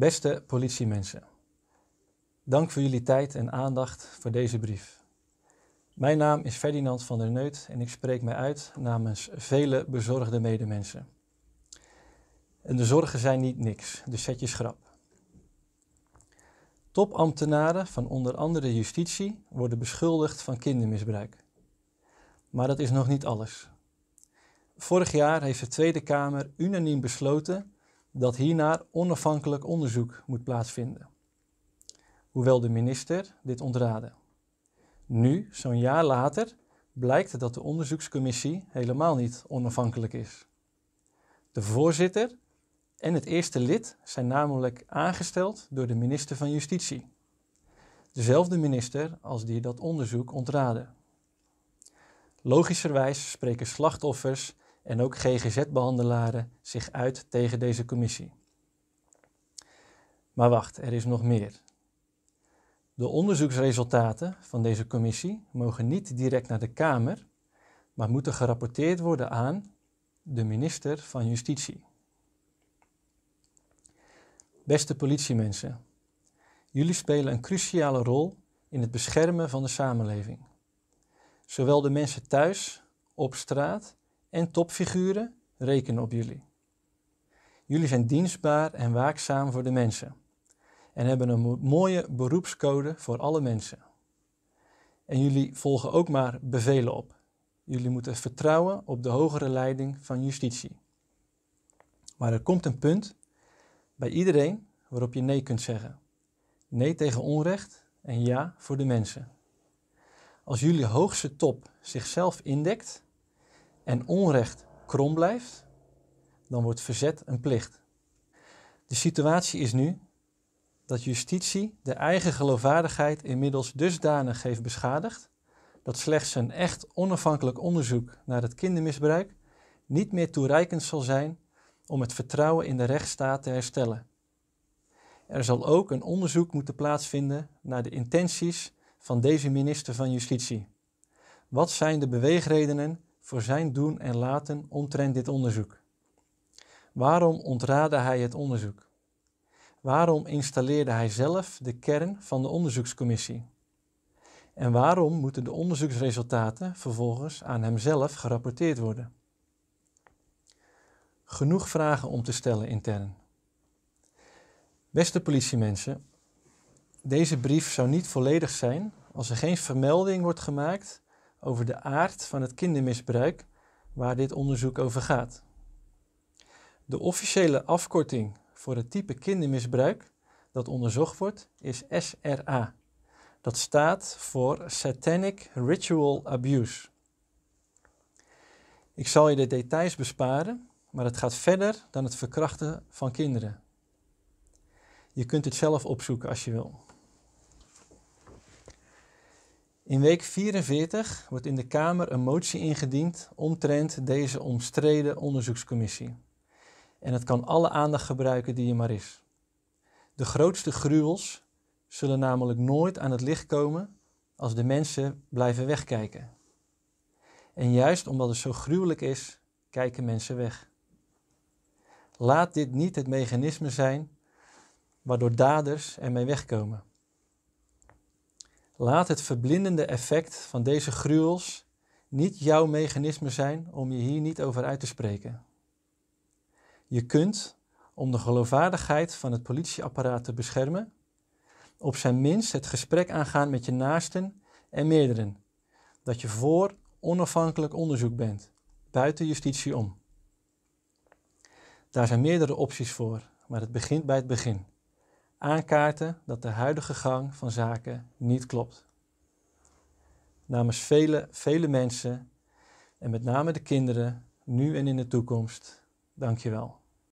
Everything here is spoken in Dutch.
Beste politiemensen, dank voor jullie tijd en aandacht voor deze brief. Mijn naam is Ferdinand van der Neut en ik spreek mij uit namens vele bezorgde medemensen. En de zorgen zijn niet niks, dus zet je schrap. Topambtenaren van onder andere justitie worden beschuldigd van kindermisbruik. Maar dat is nog niet alles. Vorig jaar heeft de Tweede Kamer unaniem besloten dat hiernaar onafhankelijk onderzoek moet plaatsvinden. Hoewel de minister dit ontraden. Nu, zo'n jaar later, blijkt dat de onderzoekscommissie helemaal niet onafhankelijk is. De voorzitter en het eerste lid zijn namelijk aangesteld door de minister van Justitie. Dezelfde minister als die dat onderzoek ontraden. Logischerwijs spreken slachtoffers en ook GGZ-behandelaren zich uit tegen deze commissie. Maar wacht, er is nog meer. De onderzoeksresultaten van deze commissie mogen niet direct naar de Kamer, maar moeten gerapporteerd worden aan de minister van Justitie. Beste politiemensen, jullie spelen een cruciale rol in het beschermen van de samenleving. Zowel de mensen thuis, op straat en topfiguren rekenen op jullie. Jullie zijn dienstbaar en waakzaam voor de mensen en hebben een mooie beroepscode voor alle mensen. En jullie volgen ook maar bevelen op. Jullie moeten vertrouwen op de hogere leiding van justitie. Maar er komt een punt bij iedereen waarop je nee kunt zeggen. Nee tegen onrecht en ja voor de mensen. Als jullie hoogste top zichzelf indekt en onrecht krom blijft, dan wordt verzet een plicht. De situatie is nu dat justitie de eigen geloofwaardigheid inmiddels dusdanig heeft beschadigd dat slechts een echt onafhankelijk onderzoek naar het kindermisbruik niet meer toereikend zal zijn om het vertrouwen in de rechtsstaat te herstellen. Er zal ook een onderzoek moeten plaatsvinden naar de intenties van deze minister van Justitie. Wat zijn de beweegredenen voor zijn doen en laten omtrent dit onderzoek? Waarom ontraadde hij het onderzoek? Waarom installeerde hij zelf de kern van de onderzoekscommissie? En waarom moeten de onderzoeksresultaten vervolgens aan hemzelf gerapporteerd worden? Genoeg vragen om te stellen intern. Beste politiemensen, deze brief zou niet volledig zijn als er geen vermelding wordt gemaakt over de aard van het kindermisbruik waar dit onderzoek over gaat. De officiële afkorting voor het type kindermisbruik dat onderzocht wordt is SRA. Dat staat voor Satanic Ritual Abuse. Ik zal je de details besparen, maar het gaat verder dan het verkrachten van kinderen. Je kunt het zelf opzoeken als je wil. In week 44 wordt in de Kamer een motie ingediend omtrent deze omstreden onderzoekscommissie. En het kan alle aandacht gebruiken die er maar is. De grootste gruwels zullen namelijk nooit aan het licht komen als de mensen blijven wegkijken. En juist omdat het zo gruwelijk is, kijken mensen weg. Laat dit niet het mechanisme zijn waardoor daders ermee wegkomen. Laat het verblindende effect van deze gruwels niet jouw mechanisme zijn om je hier niet over uit te spreken. Je kunt, om de geloofwaardigheid van het politieapparaat te beschermen, op zijn minst het gesprek aangaan met je naasten en meerderen, dat je voor onafhankelijk onderzoek bent, buiten justitie om. Daar zijn meerdere opties voor, maar het begint bij het begin aankaarten dat de huidige gang van zaken niet klopt. Namens vele, vele mensen en met name de kinderen, nu en in de toekomst, dank je wel.